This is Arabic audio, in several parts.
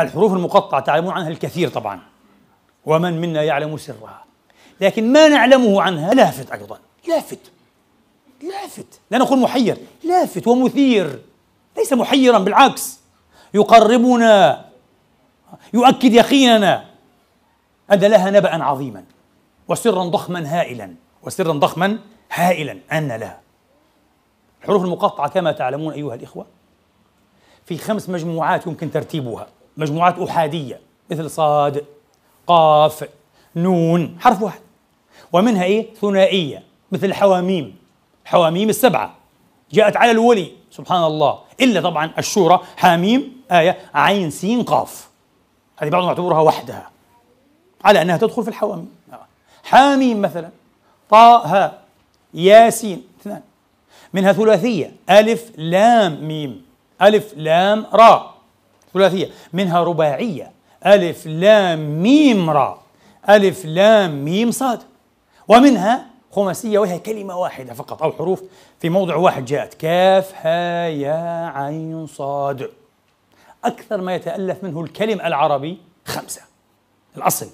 الحروف المقطعة تعلمون عنها الكثير طبعا ومن منا يعلم سرها لكن ما نعلمه عنها لافت أيضا لافت لافت لا نقول محير لافت ومثير ليس محيرا بالعكس يقربنا يؤكد يقيننا أن لها نبأ عظيما وسرا ضخما هائلا وسرا ضخما هائلا أن لها الحروف المقطعة كما تعلمون أيها الإخوة في خمس مجموعات يمكن ترتيبها مجموعات أحادية مثل صاد قاف نون حرف واحد ومنها إيه ثنائية مثل الحواميم الحواميم السبعة جاءت على الولي سبحان الله إلا طبعا الشورى حاميم آية عين سين قاف هذه بعضهم يعتبرها وحدها على أنها تدخل في الحواميم حاميم مثلا طه ياسين اثنان منها ثلاثية ألف لام ميم ألف لام راء ثلاثية منها رباعية ألف لام ميم را ألف لام ميم صاد ومنها خماسية وهي كلمة واحدة فقط أو حروف في موضع واحد جاءت كاف ها يا عين صاد أكثر ما يتألف منه الكلم العربي خمسة الأصل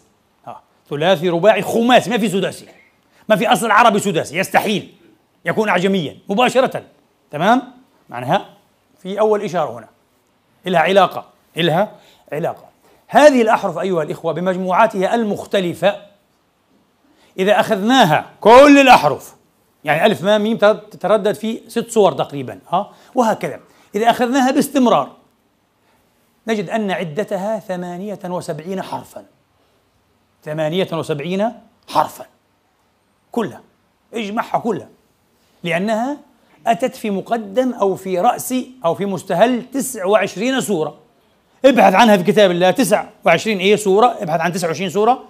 آه. ثلاثي رباعي خماسي ما في سداسي ما في أصل عربي سداسي يستحيل يكون أعجميا مباشرة تمام معناها في أول إشارة هنا لها علاقة إلها علاقة هذه الأحرف أيها الإخوة بمجموعاتها المختلفة إذا أخذناها كل الأحرف يعني ألف ما ميم تتردد في ست صور تقريبا ها وهكذا إذا أخذناها باستمرار نجد أن عدتها ثمانية وسبعين حرفا ثمانية وسبعين حرفا كلها اجمعها كلها لأنها أتت في مقدم أو في رأس أو في مستهل 29 سورة ابحث عنها في كتاب الله 29 ايه سوره ابحث عن 29 سوره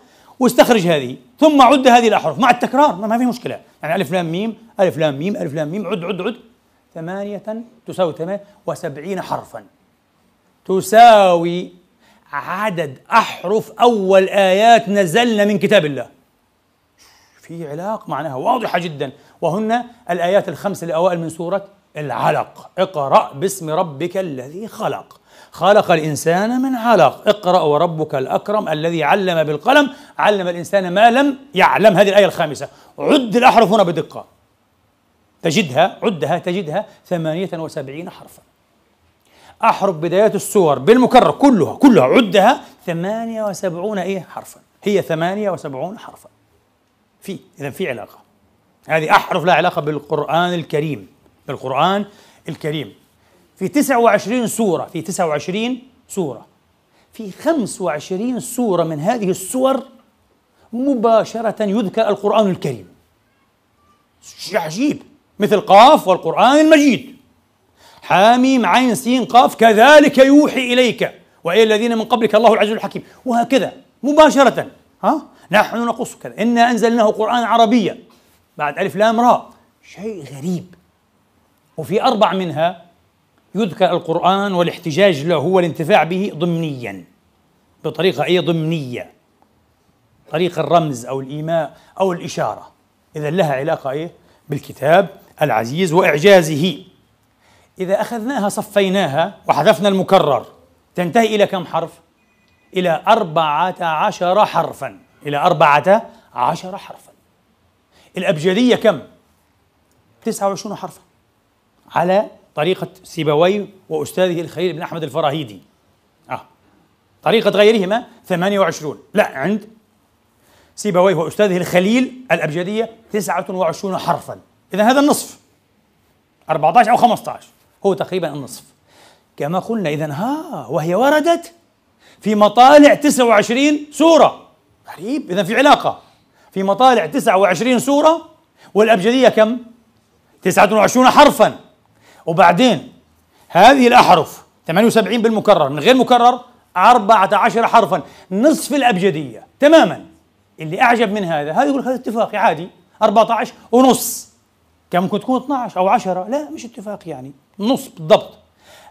واستخرج هذه ثم عد هذه الاحرف مع التكرار ما في مشكله يعني الف لام ميم الف لام ميم الف لام ميم عد عد عد ثمانية تساوي ثمانية وسبعين حرفا تساوي عدد أحرف أول آيات نزلنا من كتاب الله في علاقة معناها واضحة جدا وهن الآيات الخمس الأوائل من سورة العلق اقرأ باسم ربك الذي خلق خلق الإنسان من علق اقرأ وربك الأكرم الذي علم بالقلم علم الإنسان ما لم يعلم هذه الآية الخامسة عد الأحرف هنا بدقة تجدها عدها تجدها ثمانية وسبعين حرفا أحرف بدايات السور بالمكرر كلها كلها عدها ثمانية وسبعون إيه حرفا هي ثمانية وسبعون حرفا في إذا في علاقة هذه أحرف لها علاقة بالقرآن الكريم بالقرآن الكريم في 29 سورة في 29 سورة في 25 سورة من هذه السور مباشرة يذكر القرآن الكريم شيء عجيب مثل قاف والقرآن المجيد حاميم عين سين قاف كذلك يوحي إليك وإلى الذين من قبلك الله العزيز الحكيم وهكذا مباشرة ها نحن نقص كذا إنا أنزلناه قرآن عربيا بعد ألف لام راء شيء غريب وفي أربع منها يذكر القرآن والاحتجاج له والانتفاع به ضمنيا بطريقة أي ضمنية طريق الرمز أو الإيماء أو الإشارة إذا لها علاقة إيه بالكتاب العزيز وإعجازه إذا أخذناها صفيناها وحذفنا المكرر تنتهي إلى كم حرف؟ إلى أربعة عشر حرفا إلى أربعة عشر حرفا الأبجدية كم؟ تسعة وعشرون حرفا على طريقة سيبوي وأستاذه الخليل بن أحمد الفراهيدي آه. طريقة غيرهما 28 لا عند سيبويه وأستاذه الخليل الأبجدية 29 حرفا إذا هذا النصف 14 أو 15 هو تقريبا النصف كما قلنا إذا ها وهي وردت في مطالع 29 سورة غريب إذا في علاقة في مطالع 29 سورة والأبجدية كم؟ 29 حرفاً وبعدين هذه الأحرف 78 بالمكرر من غير مكرر 14 حرفا نصف الأبجدية تماما اللي أعجب من هذا هذا يقول هذا اتفاقي عادي 14 ونص كان ممكن تكون 12 أو 10 لا مش اتفاق يعني نص بالضبط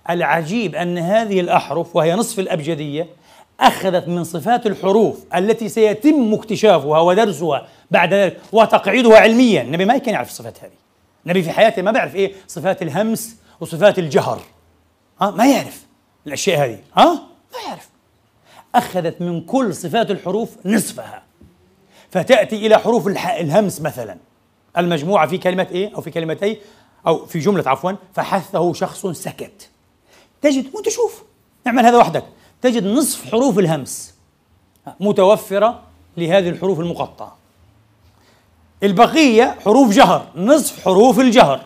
العجيب أن هذه الأحرف وهي نصف الأبجدية أخذت من صفات الحروف التي سيتم اكتشافها ودرسها بعد ذلك وتقعيدها علميا النبي ما كان يعرف الصفات هذه النبي في حياته ما بيعرف ايه صفات الهمس وصفات الجهر ها ما يعرف الاشياء هذه ها ما يعرف اخذت من كل صفات الحروف نصفها فتاتي الى حروف الهمس مثلا المجموعه في كلمه ايه او في كلمتي او في جمله عفوا فحثه شخص سكت تجد مو تشوف اعمل هذا وحدك تجد نصف حروف الهمس متوفره لهذه الحروف المقطعه البقية حروف جهر نصف حروف الجهر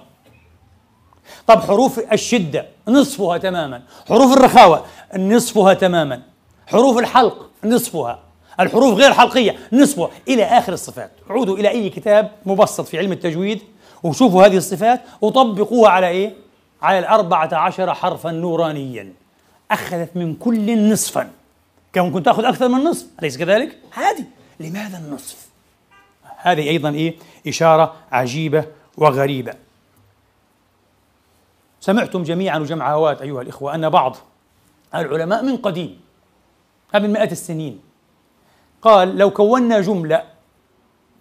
طب حروف الشدة نصفها تماما حروف الرخاوة نصفها تماما حروف الحلق نصفها الحروف غير حلقية نصفها إلى آخر الصفات عودوا إلى أي كتاب مبسط في علم التجويد وشوفوا هذه الصفات وطبقوها على إيه؟ على الأربعة عشر حرفا نورانيا أخذت من كل نصفا كان ممكن تأخذ أكثر من نصف أليس كذلك؟ عادي لماذا النصف؟ هذه أيضا إيه إشارة عجيبة وغريبة سمعتم جميعا وجمع هوات أيها الإخوة أن بعض العلماء من قديم قبل مئات السنين قال لو كونا جملة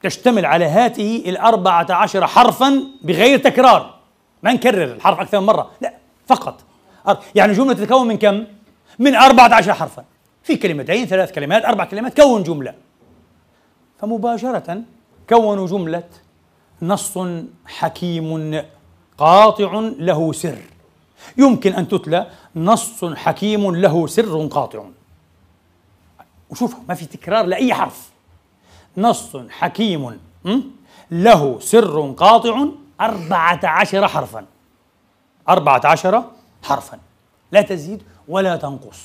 تشتمل على هاته الأربعة عشر حرفا بغير تكرار ما نكرر الحرف أكثر من مرة لا فقط يعني جملة تتكون من كم؟ من أربعة عشر حرفا في كلمتين ثلاث كلمات أربع كلمات كون جملة فمباشرة كونوا جملة نص حكيم قاطع له سر يمكن أن تتلى نص حكيم له سر قاطع وشوف ما في تكرار لأي حرف نص حكيم له سر قاطع أربعة عشر حرفا أربعة عشر حرفا لا تزيد ولا تنقص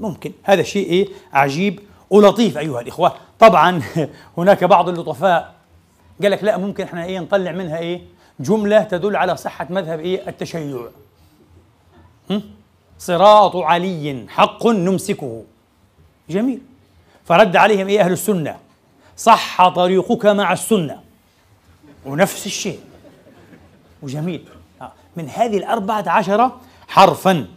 ممكن هذا شيء إيه عجيب ولطيف أيها الإخوة طبعا هناك بعض اللطفاء قال لك لا ممكن احنا ايه نطلع منها ايه جمله تدل على صحه مذهب ايه التشيع صراط علي حق نمسكه جميل فرد عليهم ايه اهل السنه صح طريقك مع السنه ونفس الشيء وجميل آه. من هذه الأربعة عشر حرفا